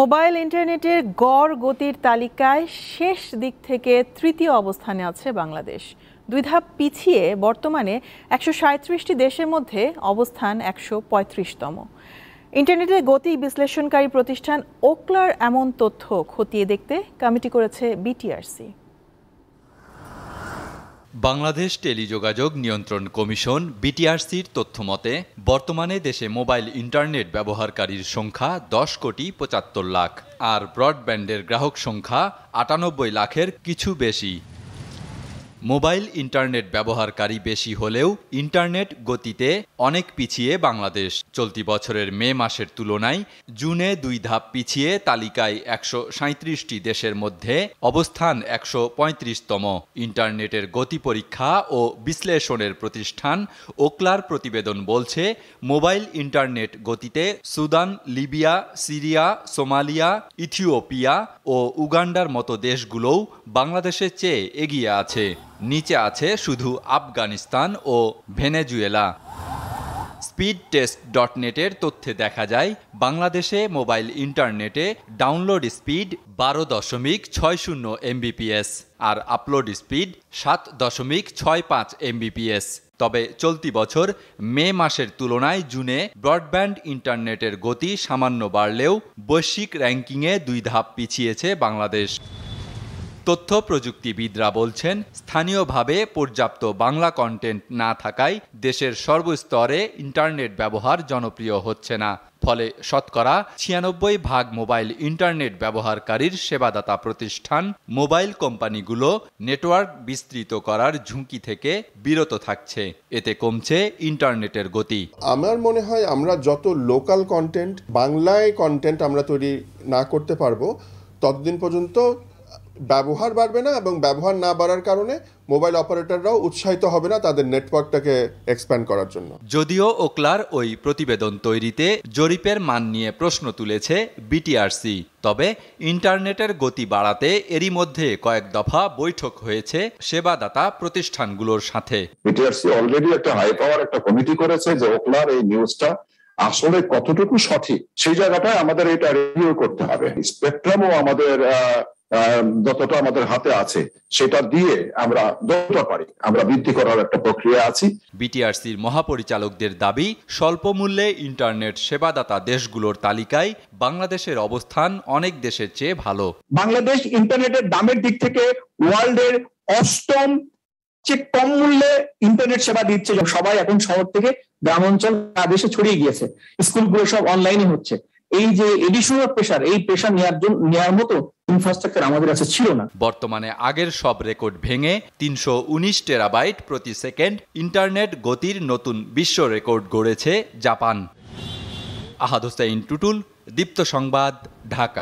mobile ইন্টারনেটের গড় গতির তালিকায় শেষ দিক থেকে তৃতীয় অবস্থানে আছে বাংলাদেশ দুই ধাপ পিছিয়ে বর্তমানে একশো সাঁত্রিশটি দেশের মধ্যে অবস্থান একশো পঁয়ত্রিশতম ইন্টারনেটের গতি বিশ্লেষণকারী প্রতিষ্ঠান ওকলার এমন তথ্য খতিয়ে দেখতে কমিটি করেছে বিটিআরসি বাংলাদেশ টেলিযোগাযোগ নিয়ন্ত্রণ কমিশন বিটিআরসির তথ্যমতে বর্তমানে দেশে মোবাইল ইন্টারনেট ব্যবহারকারীর সংখ্যা দশ কোটি পঁচাত্তর লাখ আর ব্রডব্যান্ডের গ্রাহক সংখ্যা আটানব্বই লাখের কিছু বেশি মোবাইল ইন্টারনেট ব্যবহারকারী বেশি হলেও ইন্টারনেট গতিতে অনেক পিছিয়ে বাংলাদেশ চলতি বছরের মে মাসের তুলনায় জুনে দুই ধাপ পিছিয়ে তালিকায় একশো সাঁত্রিশটি দেশের মধ্যে অবস্থান একশো পঁয়ত্রিশতম ইন্টারনেটের গতি পরীক্ষা ও বিশ্লেষণের প্রতিষ্ঠান ওকলার প্রতিবেদন বলছে মোবাইল ইন্টারনেট গতিতে Sudan Libya Syria Somalia Ethiopia ও উগান্ডার মতো দেশগুলোও বাংলাদেশের চেয়ে এগিয়ে আছে নিচে আছে শুধু আফগানিস্তান ও ভেনেজুয়েলা স্পিড টেস্ট ডট নেটের তথ্যে দেখা যায় বাংলাদেশে মোবাইল ইন্টারনেটে ডাউনলোড স্পিড বারো দশমিক ছয় শূন্য এমবিপিএস আর আপলোড স্পিড সাত দশমিক ছয় পাঁচ এমবিপিএস তবে চলতি বছর মে মাসের তুলনায় জুনে ব্রডব্যান্ড ইন্টারনেটের গতি সামান্য বাড়লেও বৈশ্বিক র্যাঙ্কিংয়ে দুই ধাপ পিছিয়েছে বাংলাদেশ তথ্য প্রযুক্তিবিদরা বলছেন স্থানীয়ভাবে পর্যাপ্ত বাংলা কন্টেন্ট না থাকায় দেশের সর্বস্তরে ইন্টারনেট ব্যবহার জনপ্রিয় হচ্ছে না ফলে শতকরা ছিয়ানব্বই ভাগ মোবাইল ইন্টারনেট ব্যবহারকারীর সেবাদাতা প্রতিষ্ঠান মোবাইল কোম্পানিগুলো নেটওয়ার্ক বিস্তৃত করার ঝুঁকি থেকে বিরত থাকছে এতে কমছে ইন্টারনেটের গতি আমার মনে হয় আমরা যত লোকাল কন্টেন্ট বাংলায় কন্টেন্ট আমরা তৈরি না করতে পারবো ততদিন পর্যন্ত ব্যবহার বাড়বে না এবং ব্যবহার না বাড়ার কারণে মোবাইল অপারেটররাও উৎসাহিত হবে না তাদের নেটওয়ার্কটাকে এক্সপ্যান্ড করার জন্য যদিও ওকলার ওই প্রতিবেদন তৈরিতে জরিপের মান নিয়ে প্রশ্ন তুলেছে বিটিআরসি তবে ইন্টারনেটের গতি বাড়াতে এরই মধ্যে কয়েক দফা বৈঠক হয়েছে সেবাদাতা প্রতিষ্ঠানগুলোর সাথে বিটিআরসি অলরেডি একটা হাই পাওয়ার একটা কমিটি করেছে যে ওকলার এই নিউজটা আসলে কতটুকু সঠিক সেই জায়গাটায় আমাদের এটা রিভিউ করতে হবে স্পেকট্রামও আমাদের যতটা আমাদের হাতে আছে সেটা দিয়ে আমরা যতটা পারি আমরা বৃদ্ধি করার একটা প্রক্রিয়া আছি বিটিআরসির মহাপরিচালকদের দাবি স্বল্প মূল্যে ইন্টারনেট সেবাদাতা দেশগুলোর তালিকায় বাংলাদেশের অবস্থান অনেক দেশের চেয়ে ভালো বাংলাদেশ ইন্টারনেটের দামের দিক থেকে ওয়ার্ল্ডের অষ্টম যে কম মূল্যে ইন্টারনেট সেবা দিচ্ছে সবাই এখন শহর থেকে গ্রাম অঞ্চল দেশে ছড়িয়ে গিয়েছে স্কুলগুলো সব অনলাইনে হচ্ছে এই যে এডিশনাল প্রেশার এই প্রেশার নেওয়ার জন্য নেওয়ার মতো ইনফ্রাস্ট্রাকচার আমাদের কাছে ছিল না বর্তমানে আগের সব রেকর্ড ভেঙে তিনশো টেরাবাইট প্রতি সেকেন্ড ইন্টারনেট গতির নতুন বিশ্ব রেকর্ড গড়েছে জাপান আহাদ হোসাইন টুটুল দীপ্ত সংবাদ ঢাকা